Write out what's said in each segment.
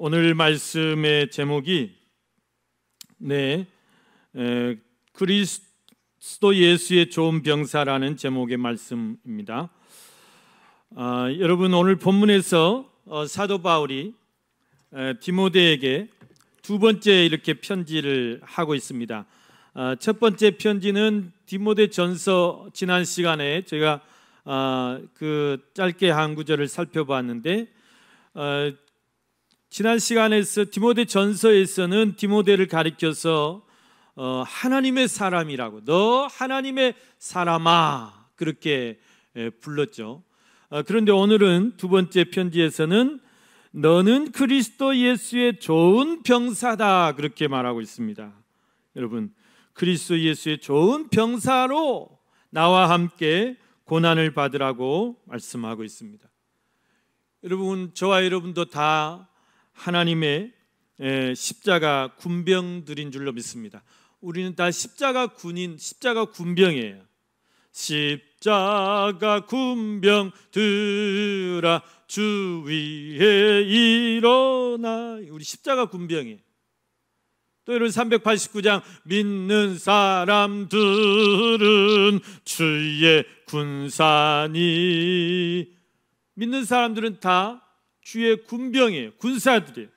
오늘 말씀의 제목이 네 에, 그리스도 예수의 좋은 병사라는 제목의 말씀입니다. 아, 여러분 오늘 본문에서 어, 사도 바울이 에, 디모데에게 두 번째 이렇게 편지를 하고 있습니다. 아, 첫 번째 편지는 디모데 전서 지난 시간에 제가 아, 그 짧게 한 구절을 살펴봤는데 어, 지난 시간에서 디모데 전서에서는 디모데를 가리켜서 어, 하나님의 사람이라고 너 하나님의 사람아 그렇게 예, 불렀죠. 어, 그런데 오늘은 두 번째 편지에서는 너는 그리스도 예수의 좋은 병사다 그렇게 말하고 있습니다. 여러분 그리스도 예수의 좋은 병사로 나와 함께 고난을 받으라고 말씀하고 있습니다. 여러분 저와 여러분도 다 하나님의 십자가 군병들인 줄로 믿습니다. 우리는 다 십자가 군인, 십자가 군병이에요. 십자가 군병들아 주 위에 일어나 우리 십자가 군병이 또 이런 389장 믿는 사람들은 주의 군사니 믿는 사람들은 다 주의 군병이에요. 군사들이에요.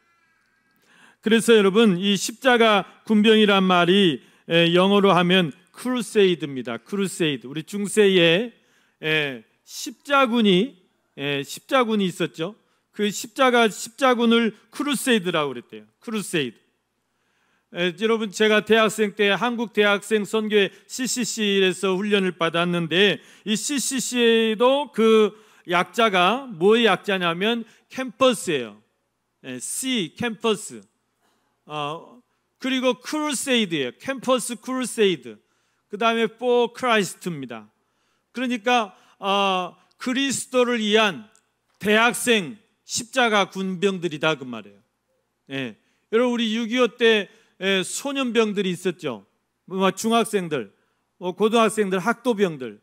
그래서 여러분 이 십자가 군병이란 말이 영어로 하면 크루세이드입니다. 크루세이드. 우리 중세에 십자군이 십자군이 있었죠. 그 십자가 십자군을 크루세이드라고 그랬대요. 크루세이드. 여러분 제가 대학생 때 한국 대학생 선교회 CCC에서 훈련을 받았는데 이 CCC에도 그 약자가 뭐의 약자냐면 캠퍼스예요. 예, c 캠퍼스. 어, 그리고 크루세이드예요. 캠퍼스 크루세이드. 그 다음에 for c h r 입니다 그러니까 어, 그리스도를 위한 대학생 십자가 군병들이다 그 말이에요. 예. 여러분 우리 6.25때 예, 소년병들이 있었죠. 뭐 중학생들, 뭐 고등학생들, 학도병들.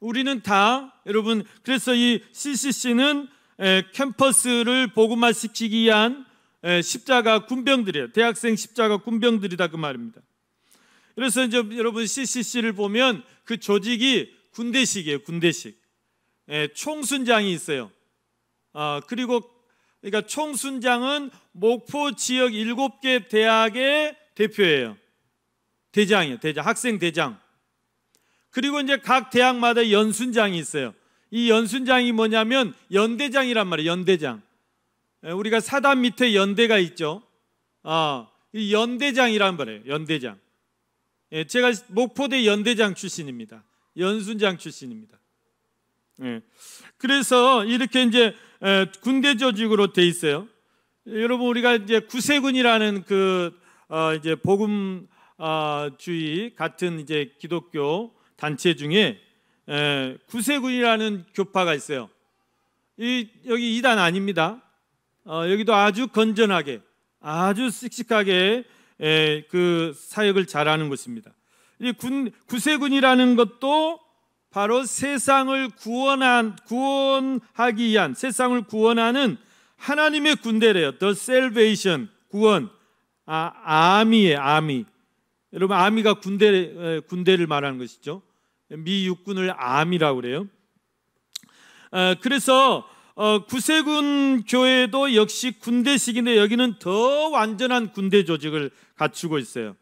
우리는 다 여러분 그래서 이 CCC는 캠퍼스를 복음화시키기 위한 십자가 군병들이에요. 대학생 십자가 군병들이다 그 말입니다. 그래서 이제 여러분 CCC를 보면 그 조직이 군대식이에요. 군대식. 총순장이 있어요. 아, 그리고 그러니까 총순장은 목포 지역 7개 대학의 대표예요. 대장이에요. 대장, 학생 대장. 그리고 이제 각 대학마다 연순장이 있어요. 이 연순장이 뭐냐면 연대장이란 말이에요. 연대장. 예, 우리가 사단 밑에 연대가 있죠. 아, 이 연대장이란 말이에요. 연대장. 예, 제가 목포대 연대장 출신입니다. 연순장 출신입니다. 예. 그래서 이렇게 이제 예, 군대 조직으로 돼 있어요. 여러분 우리가 이제 구세군이라는 그 어, 이제 복음주의 아, 같은 이제 기독교 단체 중에 구세군이라는 교파가 있어요. 이, 여기 이단 아닙니다. 어, 여기도 아주 건전하게, 아주 씩씩하게 에, 그 사역을 잘하는 곳입니다. 이 군, 구세군이라는 것도 바로 세상을 구원한, 구원하기 위한, 세상을 구원하는 하나님의 군대래요. The salvation, 구원. 아, 아미의 아미. 여러분, 아미가 군대, 군대를 말하는 것이죠. 미 육군을 암이라고 그래요. 어, 그래서 어, 구세군 교회도 역시 군대식인데 여기는 더 완전한 군대 조직을 갖추고 있어요.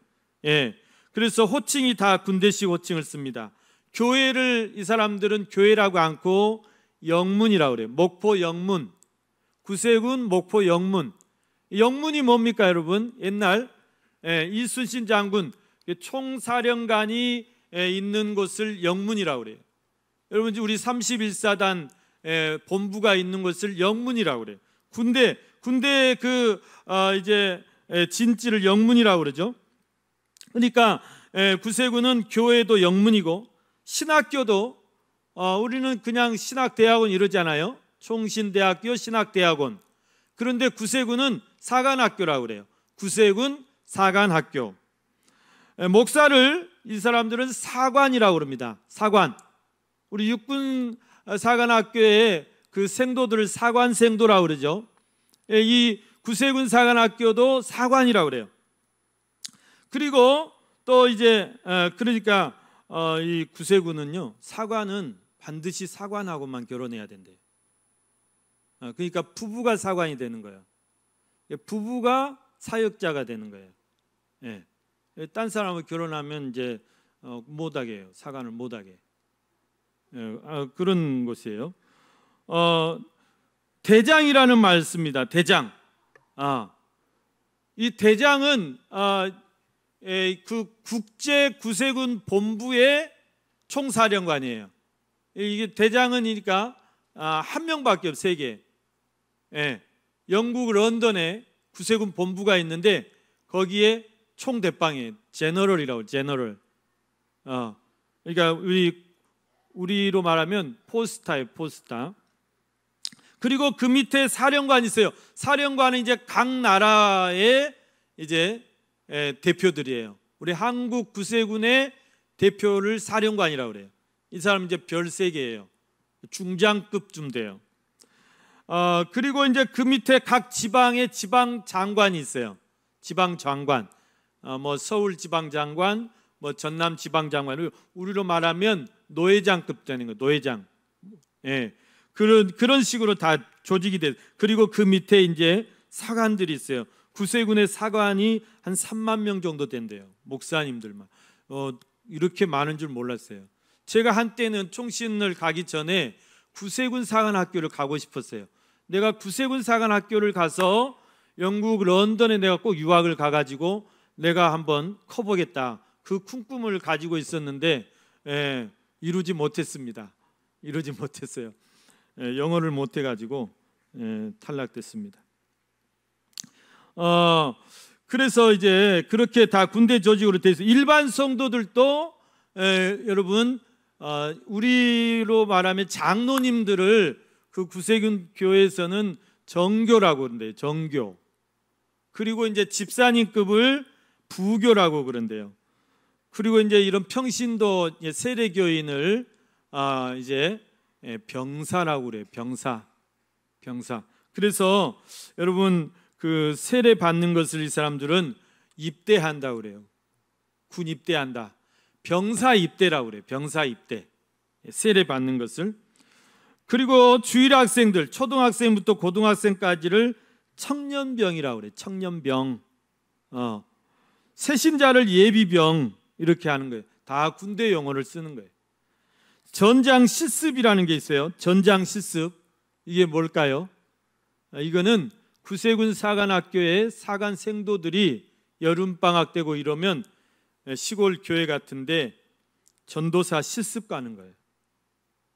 예. 그래서 호칭이 다 군대식 호칭을 씁니다. 교회를 이 사람들은 교회라고 않고 영문이라고 그래요. 목포 영문. 구세군 목포 영문. 영문이 뭡니까, 여러분? 옛날 예, 이순신 장군 총사령관이 있는 곳을 영문이라고 그래요. 여러분 우리 31사단 본부가 있는 곳을 영문이라고 그래요. 군대 군대 그 아, 이제 진지를 영문이라고 그러죠. 그러니까 구세군은 교회도 영문이고 신학교도 아, 우리는 그냥 신학대학원 이러잖아요. 총신대학교, 신학대학원. 그런데 구세군은 사관학교라고 그래요. 구세군 사관학교. 예, 목사를 이 사람들은 사관이라고 그럽니다. 사관. 우리 육군 어, 사관학교의그 생도들을 사관 생도라고 그러죠. 예, 이 구세군 사관학교도 사관이라고 그래요. 그리고 또 이제 어, 그러니까 어, 이 구세군은요 사관은 반드시 사관하고만 결혼해야 된대요. 그러니까 부부가 사관이 되는 거예요. 예, 부부가 사역자가 되는 거예요. 예. 예, 딴사람을 결혼하면 이제 어, 못하게 요 사관을 못하게. 예, 아, 그런 것이에요. 어, 대장이라는 말씀입니다. 대장. 아, 이 대장은 아, 에, 그 국제 구세군 본부의 총사령관이에요. 이게 대장은이니까 아, 한 명밖에 없 세계. 예, 영국 런던에 구세군 본부가 있는데 거기에 총대빵이 제너럴이라고 제너럴. 어. 그러니까 우리 우리로 말하면 포스타예 포스타. 그리고 그 밑에 사령관이 있어요. 사령관은 이제 각 나라의 이제 대표들이에요. 우리 한국 구세군의 대표를 사령관이라고 그래요. 이 사람 이제 별세 개예요. 중장급쯤 돼요. 어, 그리고 이제 그 밑에 각 지방의 지방 장관이 있어요. 지방 장관. 어, 뭐 서울 지방장관, 뭐 전남 지방장관, 우리로 말하면 노회장급 되는 거, 노회장. 예. 그런 그런 식으로 다 조직이 돼. 그리고 그 밑에 이제 사관들이 있어요. 구세군의 사관이 한 3만 명 정도 된대요. 목사님들만. 어, 이렇게 많은 줄 몰랐어요. 제가 한때는 총신을 가기 전에 구세군 사관학교를 가고 싶었어요. 내가 구세군 사관학교를 가서 영국 런던에 내가 꼭 유학을 가가지고 내가 한번 커보겠다 그큰 꿈을 가지고 있었는데 에, 예, 이루지 못했습니다. 이루지 못했어요. 에, 예, 영어를 못해가지고 에, 예, 탈락됐습니다. 어, 그래서 이제 그렇게 다 군대 조직으로 돼서 일반 성도들도 여러분 어, 우리로 말하면 장로님들을 그 구세군 교회에서는 정교라고 그러는데 정교 그리고 이제 집사님급을 부교라고 그런데요. 그리고 이제 이런 평신도 세례교인을 아 이제 예, 병사라고 그래요. 병사, 병사. 그래서 여러분 그 세례 받는 것을 이 사람들은 입대한다 그래요. 군 입대한다. 병사 입대라고 그래요. 병사 입대. 예, 세례 받는 것을 그리고 주일 학생들 초등학생부터 고등학생까지를 청년병이라고 그래 청년병 어, 세신자를 예비병 이렇게 하는 거예요. 다 군대 용어를 쓰는 거예요. 전장 실습이라는 게 있어요. 전장 실습. 이게 뭘까요? 이거는 구세군 사관학교의 사관 생도들이 여름방학 되고 이러면 시골 교회 같은데 전도사 실습 가는 거예요.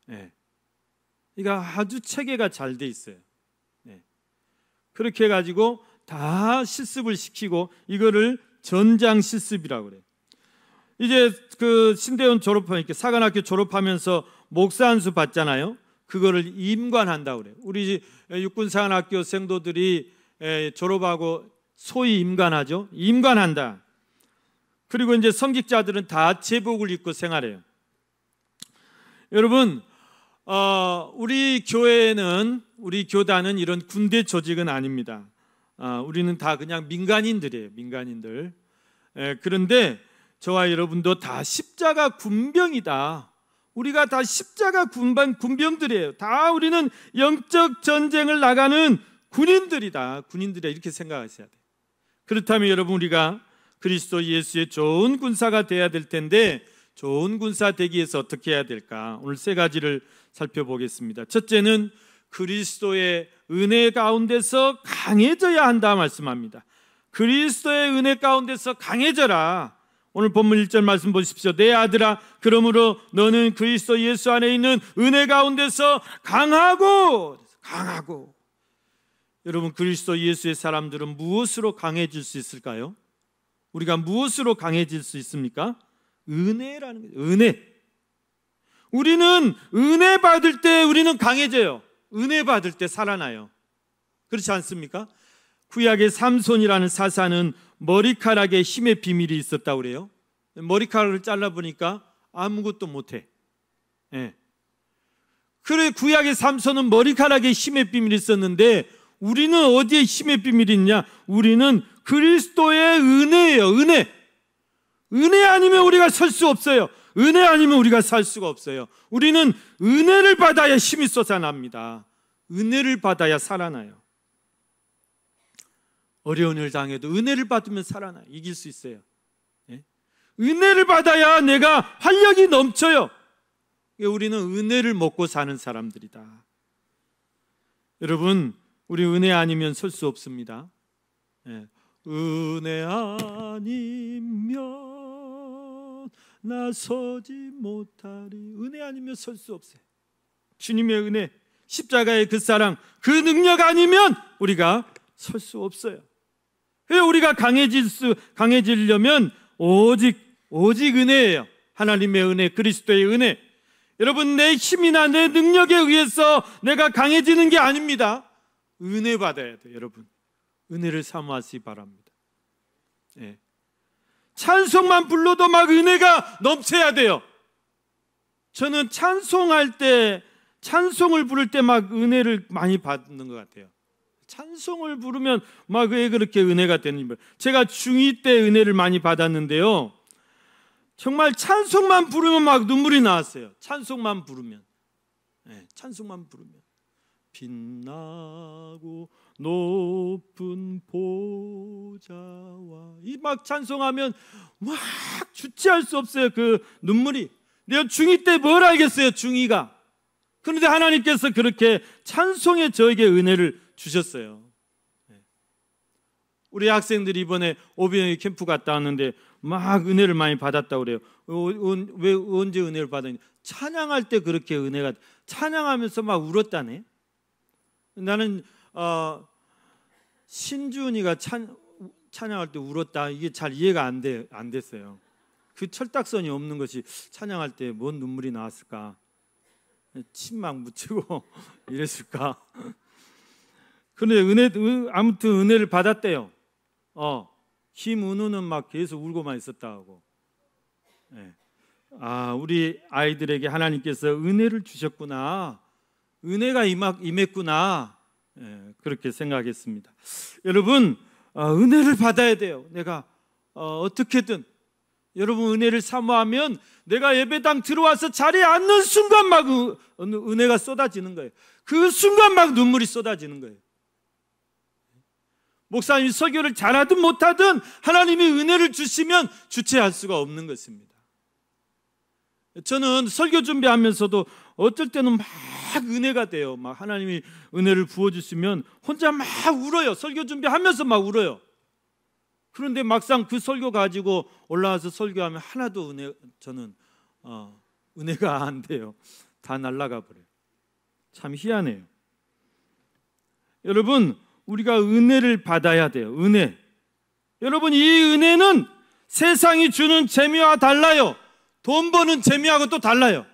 네. 이거 아주 체계가 잘 돼 있어요. 네. 그렇게 해가지고 다 실습을 시키고 이거를 전장 실습이라고 그래. 이제 그 신대원 졸업하니까 사관학교 졸업하면서 목사 한 수 받잖아요. 그거를 임관한다 그래. 우리 육군 사관학교 생도들이 졸업하고 소위 임관하죠. 임관한다. 그리고 이제 성직자들은 다 제복을 입고 생활해요. 여러분, 어, 우리 교회는 우리 교단은 이런 군대 조직은 아닙니다. 어, 우리는 다 그냥 민간인들이에요. 민간인들. 에, 예, 그런데 저와 여러분도 다 십자가 군병이다. 우리가 다 십자가 군반 군병들이에요. 다 우리는 영적 전쟁을 나가는 군인들이다. 군인들이 이렇게 생각하셔야 돼요. 그렇다면 여러분 우리가 그리스도 예수의 좋은 군사가 되어야 될 텐데 좋은 군사 되기 위해서 어떻게 해야 될까? 오늘 세 가지를 살펴보겠습니다. 첫째는 그리스도의 은혜 가운데서 강해져야 한다 말씀합니다. 그리스도의 은혜 가운데서 강해져라. 오늘 본문 1절 말씀 보십시오. 내 아들아, 그러므로 너는 그리스도 예수 안에 있는 은혜 가운데서 강하고, 강하고. 여러분, 그리스도 예수의 사람들은 무엇으로 강해질 수 있을까요? 우리가 무엇으로 강해질 수 있습니까? 은혜라는 거죠. 은혜. 우리는 은혜 받을 때 우리는 강해져요. 은혜 받을 때 살아나요. 그렇지 않습니까? 구약의 삼손이라는 사사는 머리카락에 힘의 비밀이 있었다고 그래요. 머리카락을 잘라보니까 아무것도 못해. 예. 그래, 구약의 삼손은 머리카락에 힘의 비밀이 있었는데 우리는 어디에 힘의 비밀이 있냐? 우리는 그리스도의 은혜예요, 은혜. 은혜 아니면 우리가 설 수 없어요. 은혜 아니면 우리가 살 수가 없어요. 우리는 은혜를 받아야 힘이 솟아납니다. 은혜를 받아야 살아나요. 어려운일 당해도 은혜를 받으면 살아나요. 이길 수 있어요. 예? 은혜를 받아야 내가 활력이 넘쳐요. 우리는 은혜를 먹고 사는 사람들이다. 여러분, 우리 은혜 아니면 설 수 없습니다. 예. 은혜 아니면 나서지 못하리 은혜 아니면 설 수 없어요. 주님의 은혜, 십자가의 그 사랑, 그 능력 아니면 우리가 설 수 없어요. 우리가 강해질 수 강해지려면 오직 오직 은혜예요. 하나님의 은혜, 그리스도의 은혜. 여러분 내 힘이나 내 능력에 의해서 내가 강해지는 게 아닙니다. 은혜 받아야 돼 여러분. 은혜를 사모하시 바랍니다. 예. 찬송만 불러도 막 은혜가 넘쳐야 돼요. 저는 찬송할 때 찬송을 부를 때 막 은혜를 많이 받는 것 같아요. 찬송을 부르면 막 왜 그렇게 은혜가 되는지 몰라요. 제가 중2 때 은혜를 많이 받았는데요. 정말 찬송만 부르면 막 눈물이 나왔어요. 찬송만 부르면. 네, 찬송만 부르면. 빛나고 높은 보좌와 이 막 찬송하면 막 주체할 수 없어요 그 눈물이 내가 중이 때뭘 알겠어요 중이가 그런데 하나님께서 그렇게 찬송에 저에게 은혜를 주셨어요 네. 우리 학생들이 이번에 오비영이 캠프 갔다 왔는데 막 은혜를 많이 받았다 그래요 어, 왜 언제 은혜를 받았냐 찬양할 때 그렇게 은혜가 찬양하면서 막 울었다네 나는 어, 신준이가 찬, 찬양할 때 울었다 이게 잘 이해가 안, 돼, 안 됐어요. 그 철딱선이 없는 것이 찬양할 때 뭔 눈물이 나왔을까? 침 막 묻히고 이랬을까? 근데 은혜 아무튼 은혜를 받았대요. 어, 김은우는 막 계속 울고만 있었다 하고. 네. 아, 우리 아이들에게 하나님께서 은혜를 주셨구나. 은혜가 임하, 임했구나. 예, 그렇게 생각했습니다. 여러분 어, 은혜를 받아야 돼요. 내가 어, 어떻게든 여러분 은혜를 사모하면 내가 예배당 들어와서 자리에 앉는 순간 막 은혜가 쏟아지는 거예요. 그 순간 막 눈물이 쏟아지는 거예요. 목사님이 설교를 잘하든 못하든 하나님이 은혜를 주시면 주체할 수가 없는 것입니다. 저는 설교 준비하면서도 어쩔 때는 막 은혜가 돼요. 막 하나님이 은혜를 부어주시면 혼자 막 울어요. 설교 준비하면서 막 울어요. 그런데 막상 그 설교 가지고 올라와서 설교하면 하나도 은혜 저는 어, 은혜가 안 돼요. 다 날라가 버려요. 참 희한해요. 여러분 우리가 은혜를 받아야 돼요. 은혜. 여러분 이 은혜는 세상이 주는 재미와 달라요. 돈 버는 재미하고 또 달라요.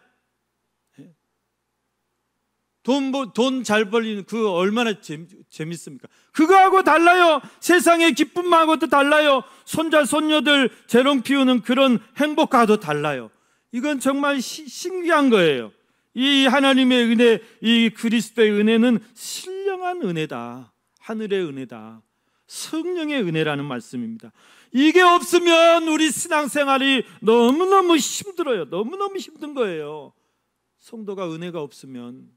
돈, 돈 잘 벌리는 그 얼마나 재미, 재밌습니까? 그거하고 달라요. 세상의 기쁨하고도 달라요. 손자, 손녀들 재롱 피우는 그런 행복과도 달라요. 이건 정말 시, 신기한 거예요. 이 하나님의 은혜, 이 그리스도의 은혜는 신령한 은혜다. 하늘의 은혜다. 성령의 은혜라는 말씀입니다. 이게 없으면 우리 신앙생활이 너무너무 힘들어요. 너무너무 힘든 거예요. 성도가 은혜가 없으면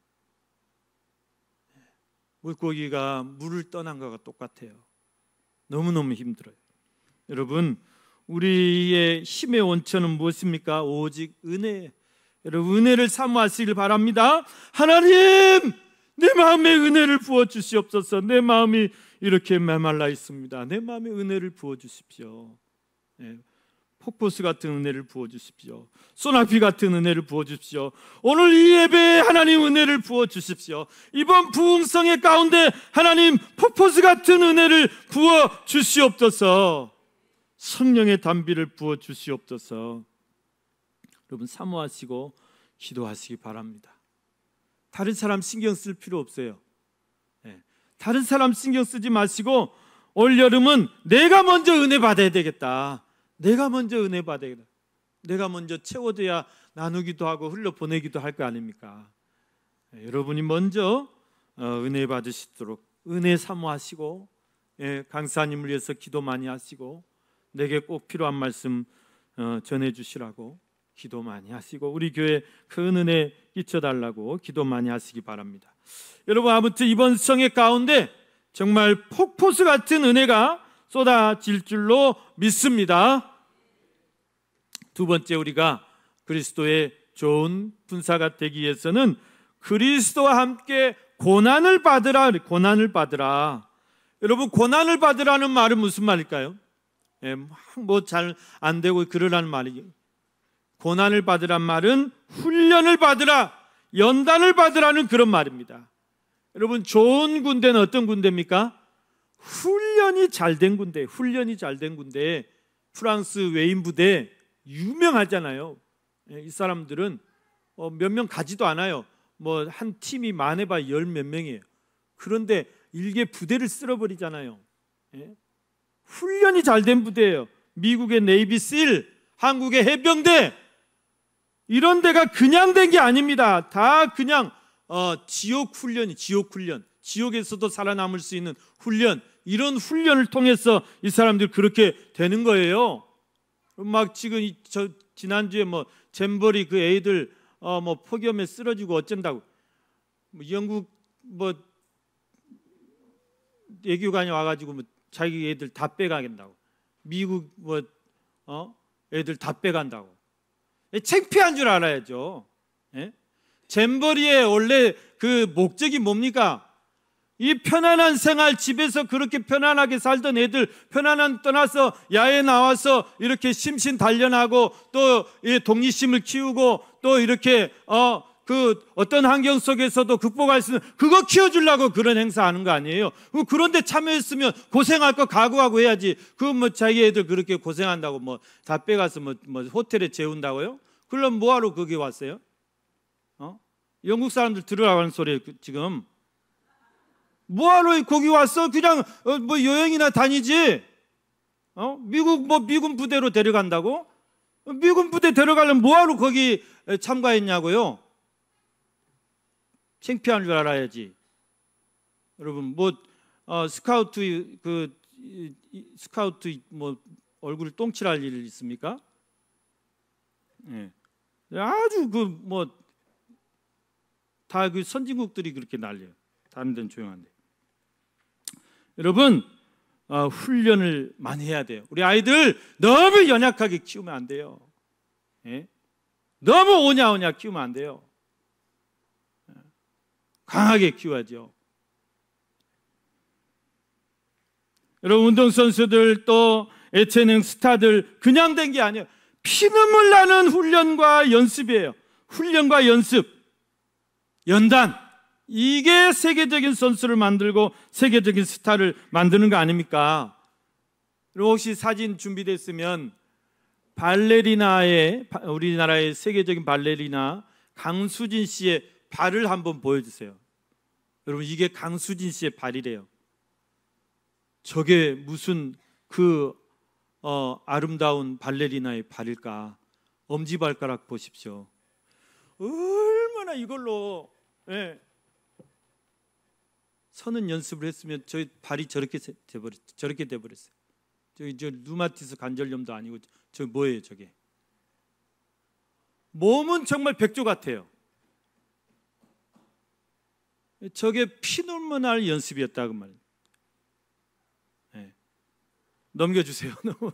물고기가 물을 떠난 것과 똑같아요. 너무너무 힘들어요. 여러분, 우리의 힘의 원천은 무엇입니까? 오직 은혜. 여러분, 은혜를 사모하시길 바랍니다. 하나님! 내 마음에 은혜를 부어 주시옵소서. 내 마음이 이렇게 메말라 있습니다. 내 마음에 은혜를 부어 주십시오. 네. 예. 폭포수 같은 은혜를 부어 주십시오. 소나비 같은 은혜를 부어 주십시오. 오늘 이 예배에 하나님 은혜를 부어 주십시오. 이번 부흥성의 가운데 하나님 폭포수 같은 은혜를 부어 주시옵소서. 성령의 담비를 부어 주시옵소서. 여러분 사모하시고 기도하시기 바랍니다. 다른 사람 신경 쓸 필요 없어요. 예. 다른 사람 신경 쓰지 마시고 올 여름은 내가 먼저 은혜 받아야 되겠다. 내가 먼저 은혜 받아야 돼. 내가 먼저 채워져야 나누기도 하고 흘려보내기도 할 거 아닙니까? 예, 여러분이 먼저 어, 은혜 받으시도록 은혜 사모하시고 예, 강사님을 위해서 기도 많이 하시고 내게 꼭 필요한 말씀 어, 전해 주시라고 기도 많이 하시고 우리 교회 큰 은혜 끼쳐달라고 기도 많이 하시기 바랍니다. 여러분 아무튼 이번 성의 가운데 정말 폭포수 같은 은혜가 쏟아질 줄로 믿습니다. 두 번째 우리가 그리스도의 좋은 분사가 되기 위해서는 그리스도와 함께 고난을 받으라 고난을 받으라. 여러분 고난을 받으라는 말은 무슨 말일까요? 예, 뭐 잘 안 되고 그러라는 말이에요. 고난을 받으란 말은 훈련을 받으라, 연단을 받으라는 그런 말입니다. 여러분 좋은 군대는 어떤 군대입니까? 훈련이 잘 된 군대, 훈련이 잘 된 군대. 프랑스 외인 부대 유명하잖아요. 예, 이 사람들은 어, 몇명 가지도 않아요. 뭐 한 팀이 많해봐 열 몇 명이에요. 그런데 일개 부대를 쓸어버리잖아요. 예? 훈련이 잘 된 부대예요. 미국의 네이비 씰, 한국의 해병대 이런 데가 그냥 된 게 아닙니다. 다 그냥 어, 지옥 훈련이 지옥 훈련, 지옥에서도 살아남을 수 있는 훈련 이런 훈련을 통해서 이사람들 그렇게 되는 거예요. 막 지금 저 지난주에 뭐 잼버리 그 애들 어 뭐 폭염에 쓰러지고 어쩐다고 뭐 영국 뭐 애교관이 와가지고 뭐 자기 애들 다빼가겠다고 미국 뭐 어? 애들 다 빼간다고 예, 창피한 줄 알아야죠. 예? 잼버리의 원래 그 목적이 뭡니까? 이 편안한 생활, 집에서 그렇게 편안하게 살던 애들, 편안한 떠나서 야외 나와서 이렇게 심신 단련하고 또 이 독립심을 키우고 또 이렇게, 어, 그 어떤 환경 속에서도 극복할 수 있는 그거 키워주려고 그런 행사하는 거 아니에요. 그 그런데 참여했으면 고생할 거 각오하고 해야지. 그 뭐 자기 애들 그렇게 고생한다고 뭐다 빼가서 뭐, 뭐 호텔에 재운다고요? 그럼 뭐하러 거기 왔어요? 어? 영국 사람들 들으라고 하는 소리 그 지금 뭐하러 거기 왔어? 그냥 어, 뭐 여행이나 다니지. 어? 미국 뭐 미군 부대로 데려간다고? 미군 부대 데려가려면 뭐하러 거기 참가했냐고요? 창피한 줄 알아야지. 여러분 뭐 어, 스카우트 그 스카우트 뭐 얼굴을 똥칠할 일 있습니까? 예. 아주 그 뭐 다그 뭐 그 선진국들이 그렇게 난리요 다른 데는 조용한데. 여러분 어, 훈련을 많이 해야 돼요. 우리 아이들 너무 연약하게 키우면 안 돼요. 예? 너무 오냐오냐 키우면 안 돼요. 예. 강하게 키워야죠. 여러분 운동선수들 또 예체능 스타들 그냥 된 게 아니에요. 피눈물 나는 훈련과 연습이에요. 훈련과 연습. 연단. 이게 세계적인 선수를 만들고 세계적인 스타를 만드는 거 아닙니까? 그리고 혹시 사진 준비됐으면 발레리나의 우리나라의 세계적인 발레리나 강수진 씨의 발을 한번 보여주세요. 여러분 이게 강수진 씨의 발이래요. 저게 무슨 그 어, 아름다운 발레리나의 발일까? 엄지발가락 보십시오. 얼마나 이걸로 예, 서는 연습을 했으면 저희 발이 저렇게 돼버렸 저렇게 돼버렸어요. 저기 저 루마티스 관절염도 아니고 저 뭐예요 저게? 몸은 정말 백조 같아요. 저게 피눈물 날연습이었다그 말. 네. 넘겨주세요. 너무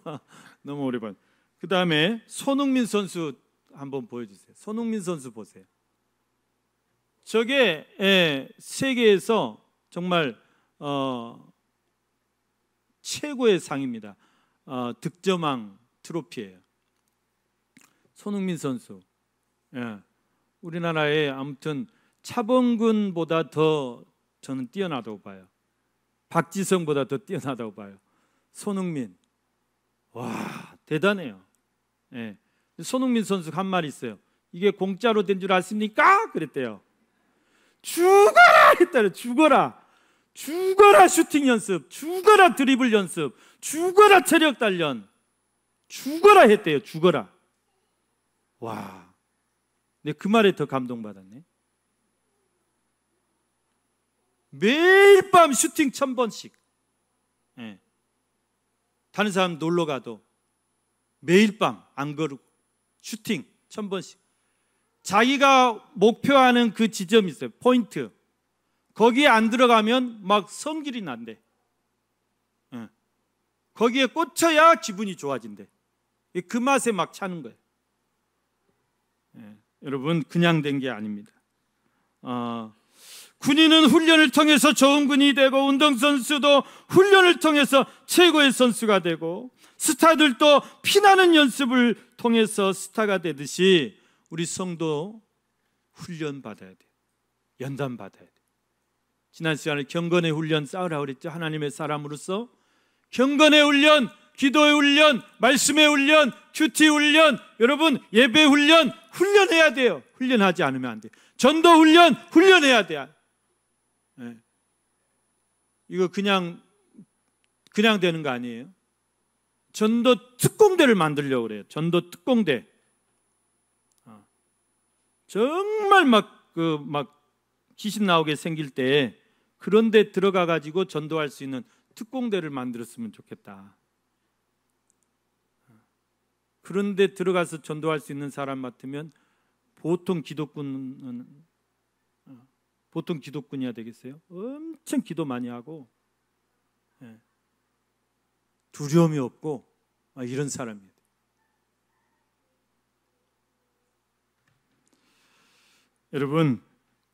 너무 오래 반. 그 다음에 손흥민 선수 한번 보여주세요. 손흥민 선수 보세요. 저게 예, 세계에서 정말 어, 최고의 상입니다. 어, 득점왕 트로피예요. 손흥민 선수. 예. 우리나라에 아무튼 차범근보다 더 저는 뛰어나다고 봐요. 박지성보다 더 뛰어나다고 봐요. 손흥민. 와, 대단해요. 예. 손흥민 선수 한 말 있어요. 이게 공짜로 된 줄 아십니까? 그랬대요. 죽어라! 했다. 죽어라. 죽어라 슈팅 연습. 죽어라 드리블 연습. 죽어라 체력 단련. 죽어라 했대요. 죽어라. 와. 내 그 말에 더 감동받았네. 매일 밤 슈팅 천 번씩. 예. 다른 사람 놀러 가도 매일 밤안 거르고 슈팅 천 번씩. 자기가 목표하는 그 지점이 있어요. 포인트. 거기에 안 들어가면 막 성질이 난대. 거기에 꽂혀야 기분이 좋아진대. 그 맛에 막 차는 거예요. 여러분 그냥 된 게 아닙니다. 어, 군인은 훈련을 통해서 좋은 군이 되고 운동선수도 훈련을 통해서 최고의 선수가 되고 스타들도 피나는 연습을 통해서 스타가 되듯이 우리 성도 훈련 받아야 돼. 연단 받아야 돼. 지난 시간에 경건의 훈련 쌓으라 그랬죠. 하나님의 사람으로서 경건의 훈련, 기도의 훈련, 말씀의 훈련, 큐티 훈련, 여러분 예배 훈련 훈련해야 돼요. 훈련하지 않으면 안 돼. 요 전도 훈련 훈련해야 돼. 네. 예. 이거 그냥 그냥 되는 거 아니에요? 전도 특공대를 만들려고 그래요. 전도 특공대. 어. 정말 막 그막 그막 시신 나오게 생길 때 그런데 들어가 가지고 전도할 수 있는 특공대를 만들었으면 좋겠다. 그런데 들어가서 전도할 수 있는 사람 맡으면 보통 기독군은 어, 보통 기독군이야 되겠어요? 엄청 기도 많이 하고 예, 두려움이 없고 이런 사람이에요. 여러분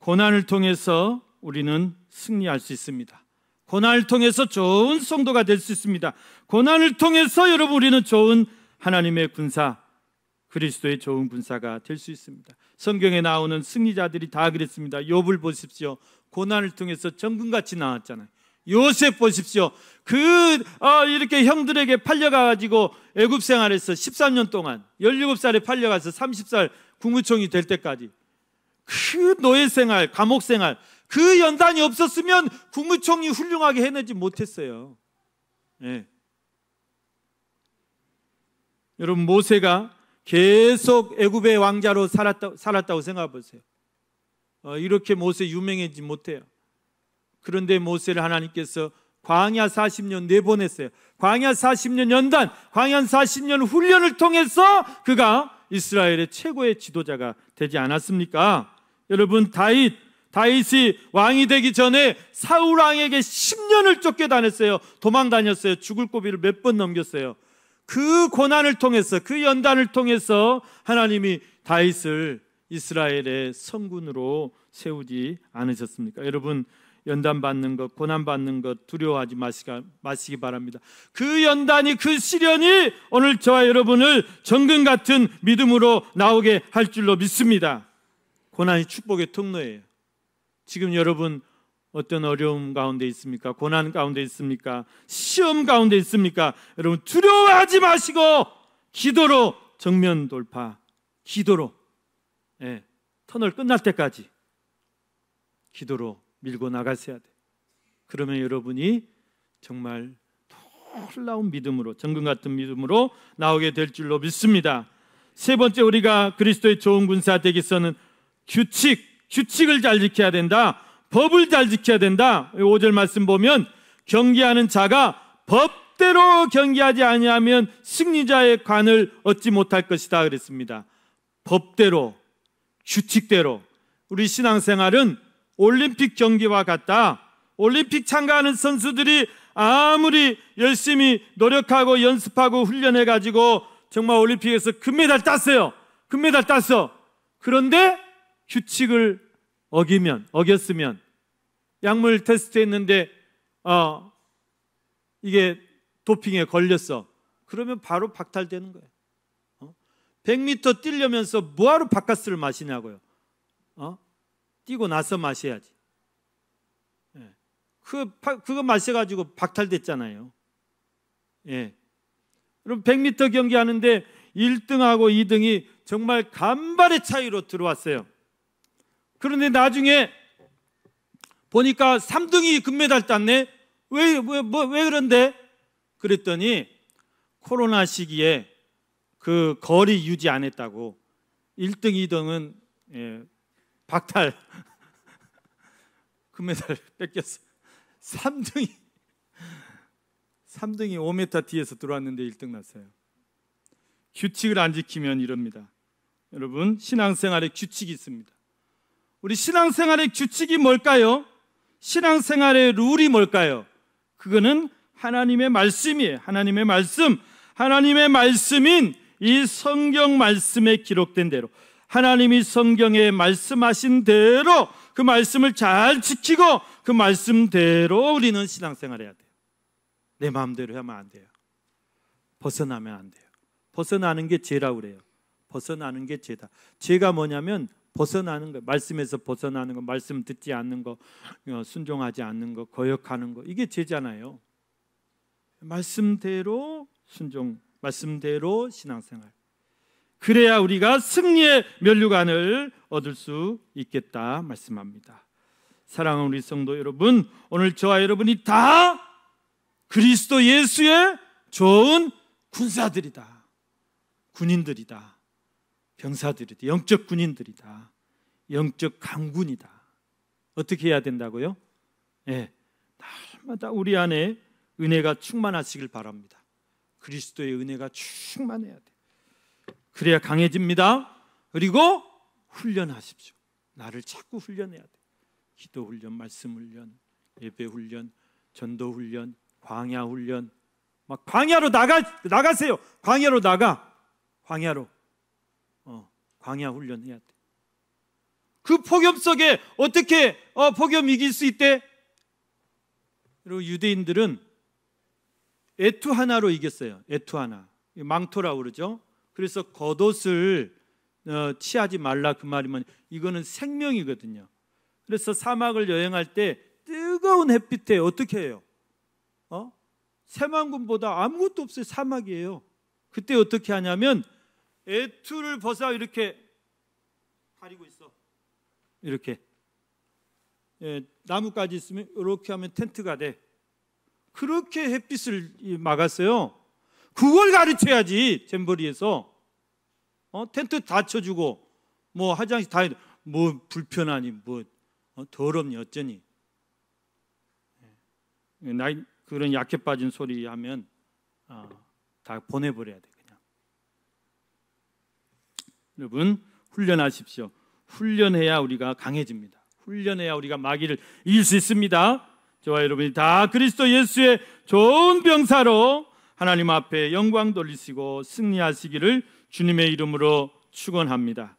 고난을 통해서 우리는 승리할 수 있습니다. 고난을 통해서 좋은 성도가 될 수 있습니다. 고난을 통해서 여러분 우리는 좋은 하나님의 군사 그리스도의 좋은 군사가 될 수 있습니다. 성경에 나오는 승리자들이 다 그랬습니다. 욥을 보십시오. 고난을 통해서 정금같이 나왔잖아요. 요셉 보십시오. 그 어, 이렇게 형들에게 팔려가 가지고 애굽 생활에서 13년 동안 17살에 팔려가서 30살 국무총이 될 때까지 그 노예 생활, 감옥 생활, 그 연단이 없었으면 국무총리 훌륭하게 해내지 못했어요. 예. 여러분 모세가 계속 애굽의 왕자로 살았다, 살았다고 생각해 보세요. 어, 이렇게 모세 유명해지 못해요. 그런데 모세를 하나님께서 광야 40년 내보냈어요. 광야 40년 연단, 광야 40년 훈련을 통해서 그가 이스라엘의 최고의 지도자가 되지 않았습니까? 여러분 다윗 다윗이 왕이 되기 전에 사울 왕에게 10년을 쫓겨다녔어요. 도망 다녔어요. 죽을 고비를 몇 번 넘겼어요. 그 고난을 통해서 그 연단을 통해서 하나님이 다윗을 이스라엘의 성군으로 세우지 않으셨습니까? 여러분 연단 받는 것, 고난 받는 것 두려워하지 마시가, 마시기 바랍니다. 그 연단이 그 시련이 오늘 저와 여러분을 정근 같은 믿음으로 나오게 할 줄로 믿습니다. 고난이 축복의 통로예요. 지금 여러분 어떤 어려움 가운데 있습니까? 고난 가운데 있습니까? 시험 가운데 있습니까? 여러분 두려워하지 마시고 기도로 정면 돌파, 기도로 예, 터널 끝날 때까지 기도로 밀고 나가셔야 돼. 그러면 여러분이 정말 놀라운 믿음으로 정금 같은 믿음으로 나오게 될 줄로 믿습니다. 세 번째 우리가 그리스도의 좋은 군사 되기서는 규칙, 규칙을 잘 지켜야 된다. 법을 잘 지켜야 된다. 5절 말씀 보면 경계하는 자가 법대로 경계하지 아니하면 승리자의 관을 얻지 못할 것이다 그랬습니다. 법대로 규칙대로 우리 신앙생활은 올림픽 경기와 같다. 올림픽 참가하는 선수들이 아무리 열심히 노력하고 연습하고 훈련해 가지고 정말 올림픽에서 금메달 땄어요. 금메달 땄어. 그런데 규칙을 어기면 어겼으면 약물 테스트 했는데 어, 아, 이게 도핑에 걸렸어. 그러면 바로 박탈되는 거예요. 어? 100m 뛰려면서 뭐하러 바카스를 마시냐고요. 어? 뛰고 나서 마셔야지. 예. 그, 파, 그거 마셔가지고 박탈됐잖아요. 예. 그럼 100m 경기하는데 1등하고 2등이 정말 간발의 차이로 들어왔어요. 그런데 나중에 보니까 3등이 금메달 땄네. 왜, 왜, 뭐, 왜 그런데? 그랬더니 코로나 시기에 그 거리 유지 안 했다고 1등, 2등은 예, 박탈. 금메달 뺏겼어. 3등이 3등이 5m 뒤에서 들어왔는데 1등 났어요. 규칙을 안 지키면 이럽니다. 여러분, 신앙생활에 규칙이 있습니다. 우리 신앙생활의 규칙이 뭘까요? 신앙생활의 룰이 뭘까요? 그거는 하나님의 말씀이에요. 하나님의 말씀. 하나님의 말씀인 이 성경 말씀에 기록된 대로 하나님이 성경에 말씀하신 대로 그 말씀을 잘 지키고 그 말씀대로 우리는 신앙생활 해야 돼요. 내 마음대로 하면 안 돼요. 벗어나면 안 돼요. 벗어나는 게 죄라고 그래요. 벗어나는 게 죄다. 죄가 뭐냐면 벗어나는 거, 말씀에서 벗어나는 거, 말씀 듣지 않는 거, 어, 순종하지 않는 거, 거역하는 거 이게 죄잖아요. 말씀대로 순종, 말씀대로 신앙생활. 그래야 우리가 승리의 면류관을 얻을 수 있겠다 말씀합니다. 사랑하는 우리 성도 여러분, 오늘 저와 여러분이 다 그리스도 예수의 좋은 군사들이다. 군인들이다. 병사들이다. 영적 군인들이다. 영적 강군이다. 어떻게 해야 된다고요? 예. 날마다 우리 안에 은혜가 충만하시길 바랍니다. 그리스도의 은혜가 충만해야 돼. 그래야 강해집니다. 그리고 훈련하십시오. 나를 자꾸 훈련해야 돼. 기도 훈련, 말씀 훈련, 예배 훈련, 전도 훈련, 광야 훈련. 막 광야로 나가 나가세요. 광야로 나가. 광야로 광야 훈련해야 돼. 그 폭염 속에 어떻게 어, 폭염 이길 수 있대? 그리고 유대인들은 에투 하나로 이겼어요. 에투 하나. 망토라고 그러죠. 그래서 겉옷을 어, 취하지 말라 그 말이면 이거는 생명이거든요. 그래서 사막을 여행할 때 뜨거운 햇빛에 어떻게 해요? 어? 새만금보다 아무것도 없어요. 사막이에요. 그때 어떻게 하냐면 애투를 벗어 이렇게 가리고 있어. 이렇게 예, 나뭇가지 있으면 이렇게 하면 텐트가 돼. 그렇게 햇빛을 막았어요. 그걸 가르쳐야지 잼버리에서 어? 텐트 다 쳐주고 뭐 화장실 다뭐 불편하니 뭐 어? 더럽니 어쩌니 예. 나 그런 약해 빠진 소리 하면 어, 다 보내버려야 돼. 여러분 훈련하십시오. 훈련해야 우리가 강해집니다. 훈련해야 우리가 마귀를 이길 수 있습니다. 저와 여러분이 다 그리스도 예수의 좋은 병사로 하나님 앞에 영광 돌리시고 승리하시기를 주님의 이름으로 축원합니다.